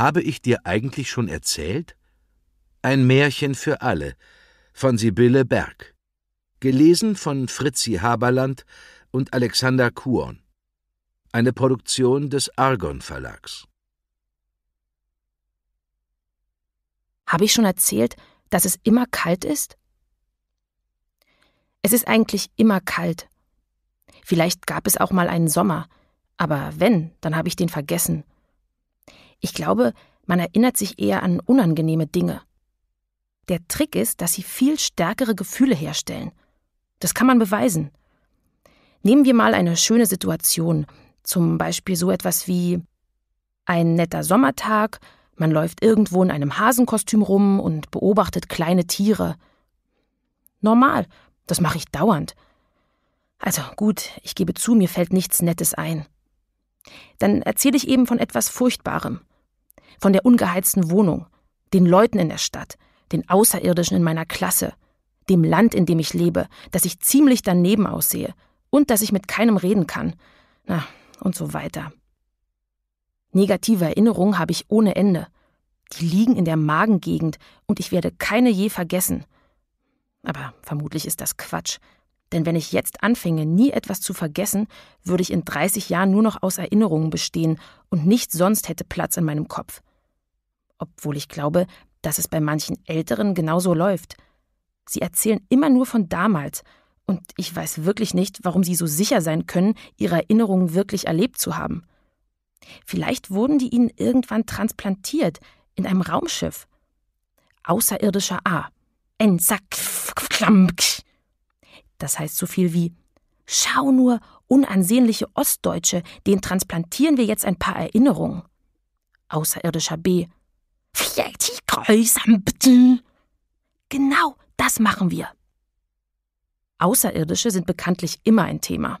Habe ich dir eigentlich schon erzählt? Ein Märchen für alle von Sibylle Berg. Gelesen von Fritzi Haberland und Alexander Kuhn. Eine Produktion des Argon Verlags. Habe ich schon erzählt, dass es immer kalt ist? Es ist eigentlich immer kalt. Vielleicht gab es auch mal einen Sommer, aber wenn, dann habe ich den vergessen. Ich glaube, man erinnert sich eher an unangenehme Dinge. Der Trick ist, dass sie viel stärkere Gefühle herstellen. Das kann man beweisen. Nehmen wir mal eine schöne Situation, zum Beispiel so etwas wie ein netter Sommertag, man läuft irgendwo in einem Hasenkostüm rum und beobachtet kleine Tiere. Normal, das mache ich dauernd. Also gut, ich gebe zu, mir fällt nichts Nettes ein. Dann erzähle ich eben von etwas Furchtbarem von der ungeheizten Wohnung, den Leuten in der Stadt, den Außerirdischen in meiner Klasse, dem Land, in dem ich lebe, dass ich ziemlich daneben aussehe und dass ich mit keinem reden kann. Na, und so weiter. Negative Erinnerungen habe ich ohne Ende. Die liegen in der Magengegend und ich werde keine je vergessen. Aber vermutlich ist das Quatsch. Denn wenn ich jetzt anfinge, nie etwas zu vergessen, würde ich in 30 Jahren nur noch aus Erinnerungen bestehen und nichts sonst hätte Platz in meinem Kopf obwohl ich glaube, dass es bei manchen Älteren genauso läuft. Sie erzählen immer nur von damals, und ich weiß wirklich nicht, warum sie so sicher sein können, ihre Erinnerungen wirklich erlebt zu haben. Vielleicht wurden die ihnen irgendwann transplantiert, in einem Raumschiff. Außerirdischer A. Ensack. Das heißt so viel wie Schau nur, unansehnliche Ostdeutsche, den transplantieren wir jetzt ein paar Erinnerungen. Außerirdischer B. Genau, das machen wir. Außerirdische sind bekanntlich immer ein Thema.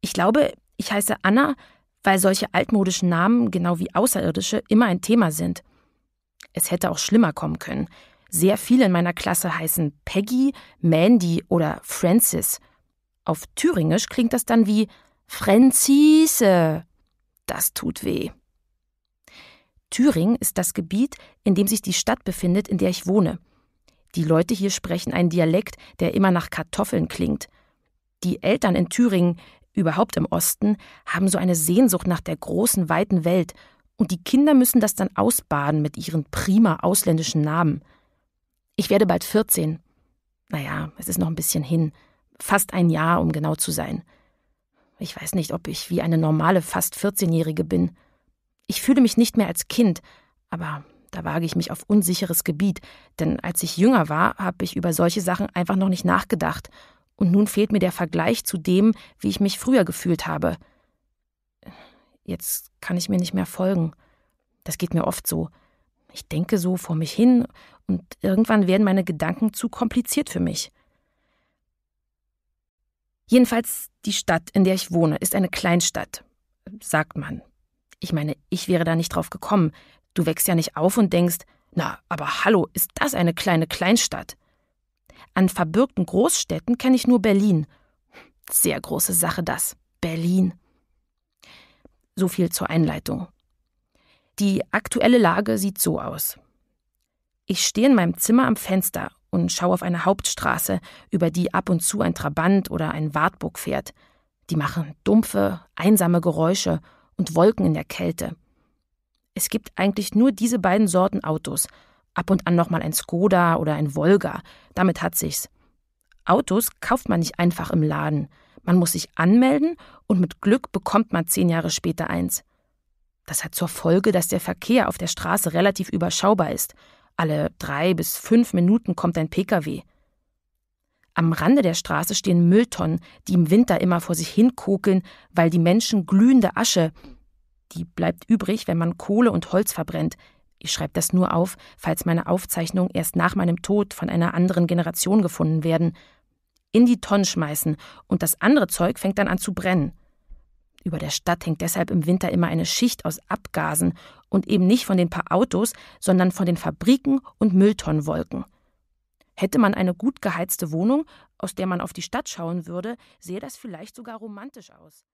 Ich glaube, ich heiße Anna, weil solche altmodischen Namen, genau wie Außerirdische, immer ein Thema sind. Es hätte auch schlimmer kommen können. Sehr viele in meiner Klasse heißen Peggy, Mandy oder Francis. Auf Thüringisch klingt das dann wie Franzise. Das tut weh. Thüringen ist das Gebiet, in dem sich die Stadt befindet, in der ich wohne. Die Leute hier sprechen einen Dialekt, der immer nach Kartoffeln klingt. Die Eltern in Thüringen, überhaupt im Osten, haben so eine Sehnsucht nach der großen, weiten Welt, und die Kinder müssen das dann ausbaden mit ihren prima ausländischen Namen. Ich werde bald 14. Naja, es ist noch ein bisschen hin. Fast ein Jahr, um genau zu sein. Ich weiß nicht, ob ich wie eine normale, fast 14-Jährige bin. Ich fühle mich nicht mehr als Kind, aber da wage ich mich auf unsicheres Gebiet, denn als ich jünger war, habe ich über solche Sachen einfach noch nicht nachgedacht, und nun fehlt mir der Vergleich zu dem, wie ich mich früher gefühlt habe. Jetzt kann ich mir nicht mehr folgen. Das geht mir oft so. Ich denke so vor mich hin, und irgendwann werden meine Gedanken zu kompliziert für mich. Jedenfalls die Stadt, in der ich wohne, ist eine Kleinstadt, sagt man. Ich meine, ich wäre da nicht drauf gekommen. Du wächst ja nicht auf und denkst, na, aber hallo, ist das eine kleine Kleinstadt? An verbürgten Großstädten kenne ich nur Berlin. Sehr große Sache das. Berlin. So viel zur Einleitung. Die aktuelle Lage sieht so aus. Ich stehe in meinem Zimmer am Fenster und schaue auf eine Hauptstraße, über die ab und zu ein Trabant oder ein Wartburg fährt. Die machen dumpfe, einsame Geräusche und Wolken in der Kälte. Es gibt eigentlich nur diese beiden Sorten Autos. Ab und an nochmal ein Skoda oder ein Volga. Damit hat sich's. Autos kauft man nicht einfach im Laden. Man muss sich anmelden und mit Glück bekommt man zehn Jahre später eins. Das hat zur Folge, dass der Verkehr auf der Straße relativ überschaubar ist. Alle drei bis fünf Minuten kommt ein Pkw. Am Rande der Straße stehen Mülltonnen, die im Winter immer vor sich hinkokeln, weil die Menschen glühende Asche, die bleibt übrig, wenn man Kohle und Holz verbrennt. Ich schreibe das nur auf, falls meine Aufzeichnungen erst nach meinem Tod von einer anderen Generation gefunden werden. In die Tonnen schmeißen und das andere Zeug fängt dann an zu brennen. Über der Stadt hängt deshalb im Winter immer eine Schicht aus Abgasen und eben nicht von den paar Autos, sondern von den Fabriken und Mülltonnenwolken. Hätte man eine gut geheizte Wohnung, aus der man auf die Stadt schauen würde, sähe das vielleicht sogar romantisch aus.